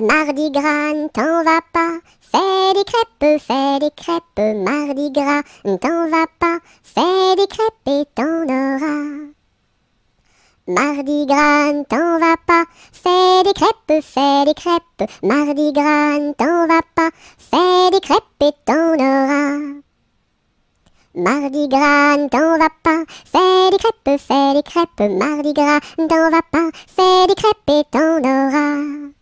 Mardi gras, ne t'en va pas, fais des crêpes, fais des crêpes, mardi gras, ne t'en va pas, fais des crêpes et t'en auras. Mardi gras, ne t'en va pas, fais des crêpes, fais des crêpes, mardi gras, ne t'en va pas, fais des crêpes et t'en auras. Mardi gras, ne t'en va pas, fais des crêpes, fais des crêpes, mardi gras, ne t'en va pas, fais des crêpes et t'en auras.